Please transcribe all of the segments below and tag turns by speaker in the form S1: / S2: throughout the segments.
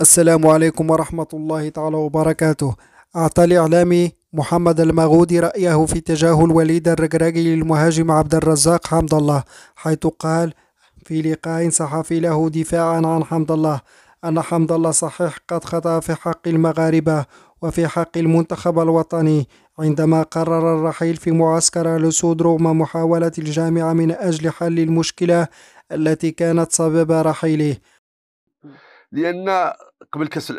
S1: السلام عليكم ورحمة الله تعالى وبركاته أعطى الإعلامي محمد المغودي رأيه في تجاهل وليد الرجراجي للمهاجم عبد الرزاق حمد الله حيث قال في لقاء صحفي له دفاعا عن حمد الله أن حمد الله صحيح قد خطأ في حق المغاربة وفي حق المنتخب الوطني عندما قرر الرحيل في معسكر الأسود رغم محاولة الجامعة من أجل حل المشكلة التي كانت سبب رحيله
S2: لان قبل كاس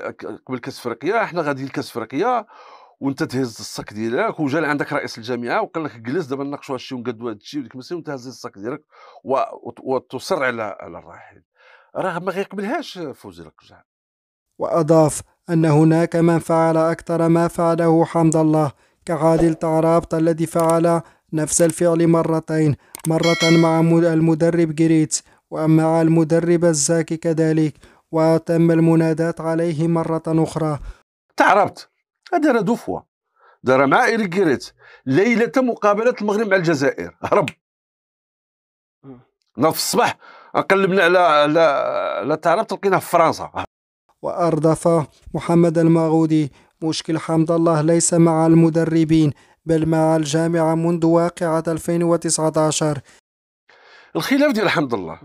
S2: قبل كاس افريقيا احنا غادي لكاس افريقيا وانت تهز الصك ديالك وجا عندك رئيس الجامعه وقال لك جلس دابا نناقشوا هادشي ونقادوا هادشي وديك المساله وانت هز الصك ديالك وتصر على على الراحل راه ما غيقبلهاش فوزي القجع
S1: واضاف ان هناك من فعل اكثر ما فعله حمد الله كعادل تعرابط الذي فعل نفس الفعل مرتين مرة مع المدرب جريتس ومع المدرب الزاكي كذلك وتم المنادات عليه مرة أخرى
S2: تعربت هذا دفوة دار مع إيريك جيريت ليلة مقابلة المغرب مع الجزائر هرب في الصباح قلبنا على على على تعربت لقيناه في فرنسا
S1: وأردف محمد المغودي مشكل حمد الله ليس مع المدربين بل مع الجامعة منذ واقعة 2019
S2: الخلاف ديال حمد الله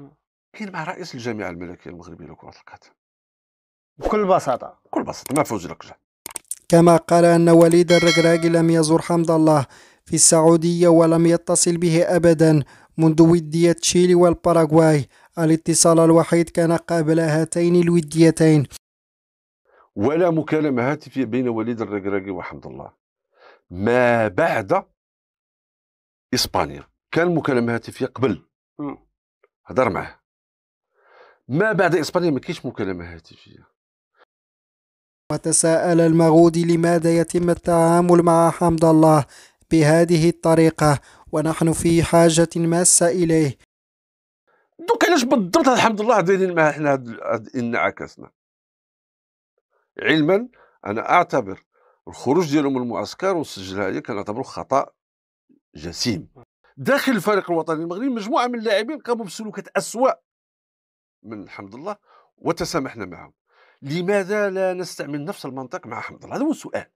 S2: كاين مع رئيس الجامعه الملكيه المغربيه لكره القدم بكل بساطه بكل بساطه ما فوز لك
S1: كما قال أن وليد الركراكي لم يزور حمد الله في السعودية ولم يتصل به أبدا منذ ودية تشيلي والباراغواي الاتصال الوحيد كان قبل هاتين الوديتين
S2: ولا مكالمة هاتفية بين وليد الركراكي وحمد الله ما بعد إسبانيا كان مكالمة هاتفية قبل هضر معه ما بعد اسبانيا ما كاينش مكالمه هاتفيه
S1: وتساءل المغودي لماذا يتم التعامل مع حمد الله بهذه الطريقة ونحن في حاجة ماسة إليه
S2: دوك علاش بالضبط الحمد لله دايرين معاه حنا هاد انعكاسنا علما انا اعتبر الخروج ديالو من المعسكر وسجلها هذا كنعتبره خطا جسيم داخل الفريق الوطني المغربي مجموعه من اللاعبين قاموا بسلوكات اسوا من حمد الله وتسامحنا معهم لماذا لا نستعمل نفس المنطق مع حمد الله هذا هو السؤال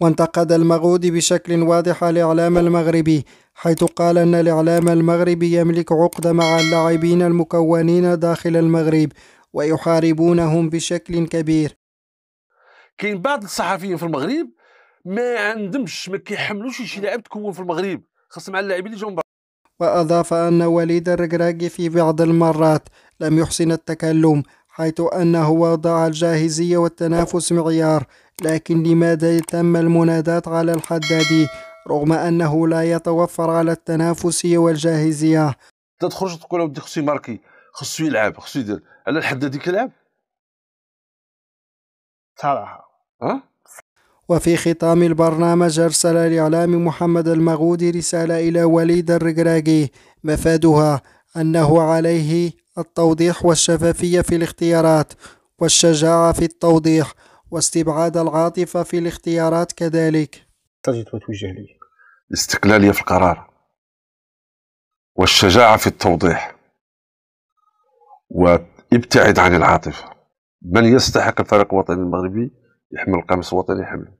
S1: وانتقد المغودي بشكل واضح الإعلام المغربي حيث قال أن الإعلام المغربي يملك عقدة مع اللاعبين المكونين داخل المغرب ويحاربونهم بشكل كبير
S2: كاين بعض الصحفيين في المغرب ما عندهمش ما كيحملوش شي لاعب تكون في المغرب خاصة مع اللاعبين اللي جاوا
S1: وأضاف أن وليد الركراكي في بعض المرات لم يحسن التكلم حيث أنه وضع الجاهزية والتنافس معيار لكن لماذا تم المنادات على الحدادي رغم أنه لا يتوفر على التنافسية والجاهزية
S2: تخرج تقول ودي خصو ماركي خصو يلعب خصو يدير على الحدادي كيلعب
S1: صراحة ها وفي ختام البرنامج أرسل الإعلام محمد المغودي رسالة إلى وليد الرقراقي مفادها أنه عليه التوضيح والشفافية في الاختيارات والشجاعة في التوضيح واستبعاد العاطفة في الاختيارات كذلك تجد وتوجه لي
S2: الاستقلالية في القرار والشجاعة في التوضيح وابتعد عن العاطفة من يستحق الفريق
S1: الوطني المغربي يحمل القميص الوطني حمله